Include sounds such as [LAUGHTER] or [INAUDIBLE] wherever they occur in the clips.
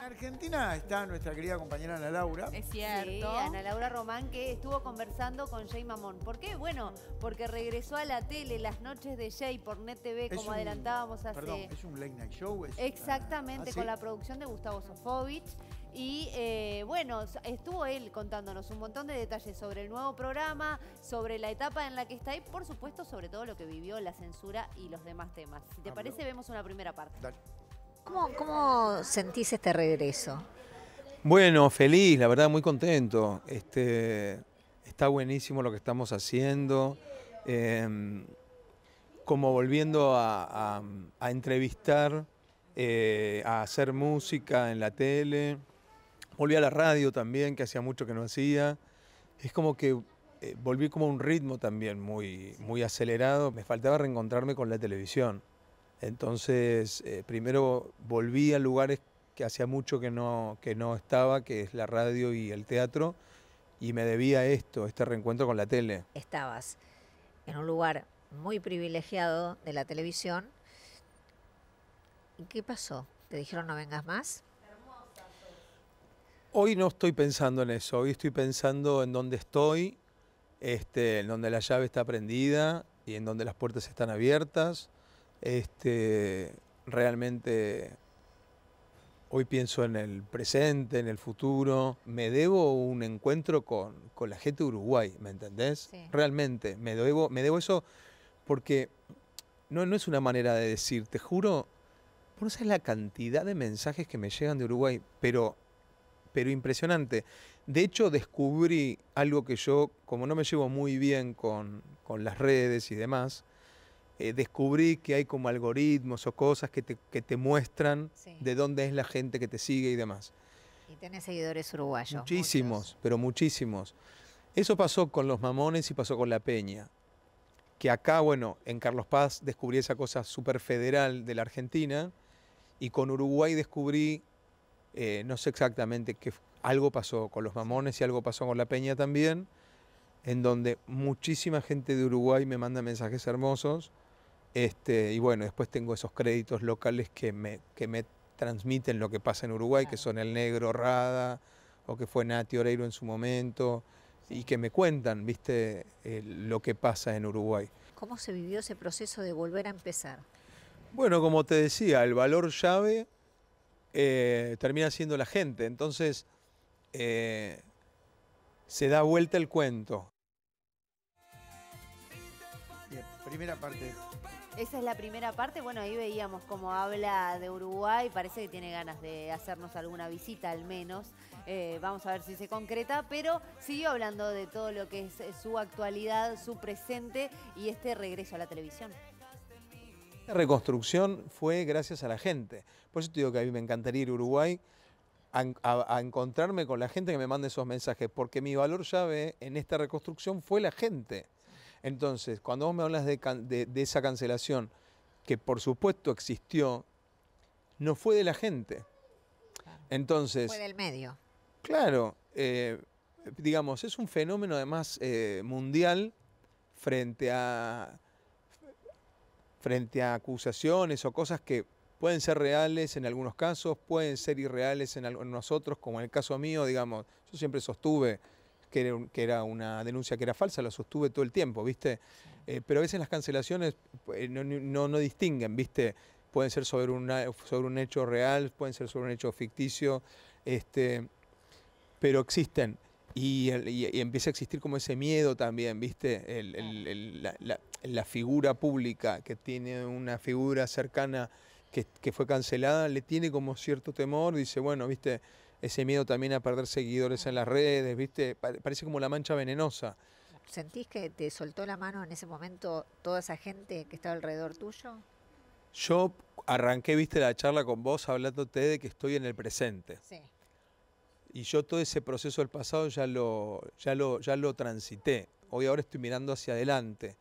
En Argentina está nuestra querida compañera Ana Laura. Es cierto. Ana Laura Román que estuvo conversando con Jay Mamón. ¿Por qué? Bueno, porque regresó a la tele las noches de Jay por Net TV, como adelantábamos hace... Perdón, es un late night show. Exactamente, ah, con la producción de Gustavo Sofovich. Y eh, bueno, estuvo él contándonos un montón de detalles sobre el nuevo programa, sobre la etapa en la que está y por supuesto sobre todo lo que vivió la censura y los demás temas. Si te ah, parece, vemos una primera parte. Dale. ¿Cómo, sentís este regreso? Bueno, feliz, la verdad, muy contento. Este, está buenísimo lo que estamos haciendo. Em, como volviendo a, entrevistar, eh, a hacer música en la tele. Volví a la radio también, que hacía mucho que no hacía. Es como que eh, volví como un ritmo también muy, muy acelerado. Me faltaba reencontrarme con la televisión. Entonces, eh, primero volví a lugares que hacía mucho que no, estaba, que es la radio y el teatro, y me debía esto, este reencuentro con la tele. Estabas en un lugar muy privilegiado de la televisión. ¿Y qué pasó? ¿Te dijeron no vengas más? Hoy no estoy pensando en eso, hoy estoy pensando en dónde estoy, este, en donde la llave está prendida y en donde las puertas están abiertas este, realmente hoy pienso en el presente, en el futuro. Me debo un encuentro con, la gente de Uruguay, ¿me entendés? Realmente, me debo, me debo eso porque no, no es una manera de decir, te juro, por no es la cantidad de mensajes que me llegan de Uruguay, pero, pero impresionante. De hecho, descubrí algo que yo, como no me llevo muy bien con las redes y demás, eh, descubrí que hay como algoritmos o cosas que te, que te muestran de dónde es la gente que te sigue y demás. Y tenés seguidores uruguayos. Muchísimos, pero muchísimos. Eso pasó con los mamones y pasó con la peña. Que acá, bueno, en Carlos Paz descubrí esa cosa súper federal de la Argentina y con Uruguay descubrí, eh, no sé exactamente qué, algo pasó con los mamones y algo pasó con la peña también, en donde muchísima gente de Uruguay me manda mensajes hermosos este, y bueno, después tengo esos créditos locales que me, que me transmiten lo que pasa en Uruguay, que son El Negro, Rada, o que fue Nati Oreiro en su momento, y que me cuentan, viste, eh, lo que pasa en Uruguay. ¿Cómo se vivió ese proceso de volver a empezar? Bueno, como te decía, el valor llave eh, termina siendo la gente, entonces eh, se da vuelta el cuento. primera parte. Esa es la primera parte. Bueno, ahí veíamos cómo habla de Uruguay. Parece que tiene ganas de hacernos alguna visita al menos. Eh, vamos a ver si se concreta. Pero siguió hablando de todo lo que es eh, su actualidad, su presente y este regreso a la televisión. La reconstrucción fue gracias a la gente. Por eso te digo que a mí me encantaría ir a Uruguay. A, a, encontrarme con la gente que me mande esos mensajes, porque mi valor llave en esta reconstrucción fue la gente. Entonces, cuando vos me hablas de, esa cancelación, que por supuesto existió, no fue de la gente. Entonces. Fue del medio. Claro, eh, digamos, es un fenómeno además eh, mundial frente a frente a acusaciones o cosas que pueden ser reales en algunos casos, pueden ser irreales en nosotros, como en el caso mío, digamos, yo siempre sostuve que, era una denuncia que era falsa, la sostuve todo el tiempo, ¿viste? Eh, pero a veces las cancelaciones eh, no, no, distinguen, ¿viste? Pueden ser sobre, una, sobre un hecho real, pueden ser sobre un hecho ficticio, este, pero existen. Y, y, empieza a existir como ese miedo también, ¿viste? la, la, figura pública que tiene una figura cercana que, que, fue cancelada, le tiene como cierto temor, dice, bueno, ¿viste? ese miedo también a perder seguidores en las redes, ¿viste? Parece como la mancha venenosa. ¿Sentís que te soltó la mano en ese momento toda esa gente que estaba alrededor tuyo? Yo arranqué, viste, la charla con vos hablándote de que estoy en el presente. Sí. Y yo todo ese proceso del pasado ya lo, ya lo, ya lo transité. Hoy ahora estoy mirando hacia adelante.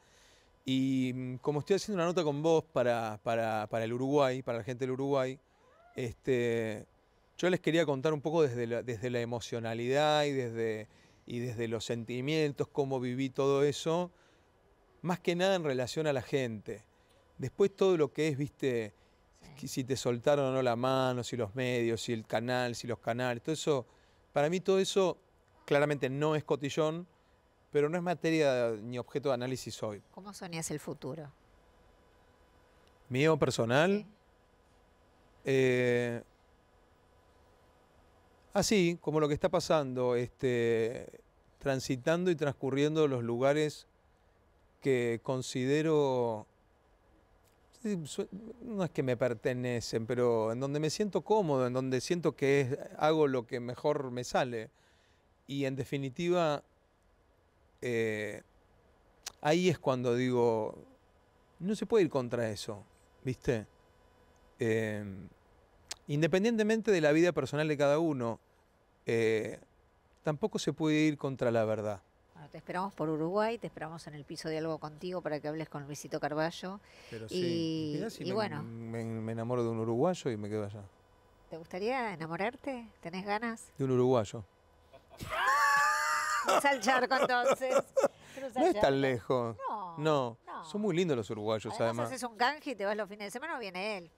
Y mm, como estoy haciendo una nota con vos para, para, para el Uruguay, para la gente del Uruguay, este, yo les quería contar un poco desde la, desde la emocionalidad y desde, y desde los sentimientos, cómo viví todo eso, más que nada en relación a la gente. Después todo lo que es, viste, si te soltaron o no la mano, si los medios, si el canal, si los canales, todo eso, para mí todo eso claramente no es cotillón, pero no es materia ni objeto de análisis hoy. ¿Cómo soñás el futuro? Mío personal. Eh, Así como lo que está pasando, este, transitando y transcurriendo los lugares que considero, no es que me pertenecen, pero en donde me siento cómodo, en donde siento que hago lo que mejor me sale. Y en definitiva, eh, ahí es cuando digo, no se puede ir contra eso, ¿viste? Em, Independientemente de la vida personal de cada uno, eh, tampoco se puede ir contra la verdad. te esperamos por Uruguay, te esperamos en el piso de algo contigo para que hables con Luisito Carballo. Pero sí, y, me, bueno. Me, enamoro de un uruguayo y me quedo allá. ¿Te gustaría enamorarte? ¿Tenés ganas? De un uruguayo. al [LAUGHS] charco entonces. No es tan lejos. No, no. Son muy lindos los uruguayos, además. además. haces un canje y te vas los fines de semana viene él.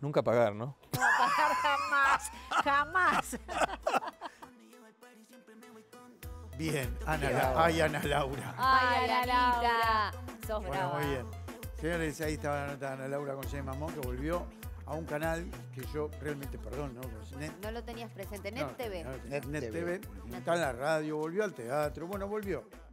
Nunca pagar, ¿no? No pagar jamás, jamás. Bien, Ana, Laura. ay, Ana Laura. Ay, Ana Laura. sos muy bien. Señores, ahí estaba la nota de Ana Laura con Jay Mamón, que volvió a un canal que yo realmente, perdón, ¿no? No lo tenías presente. Net TV. Net, Net TV. Net TV. Está en la radio, volvió al teatro. Bueno, volvió.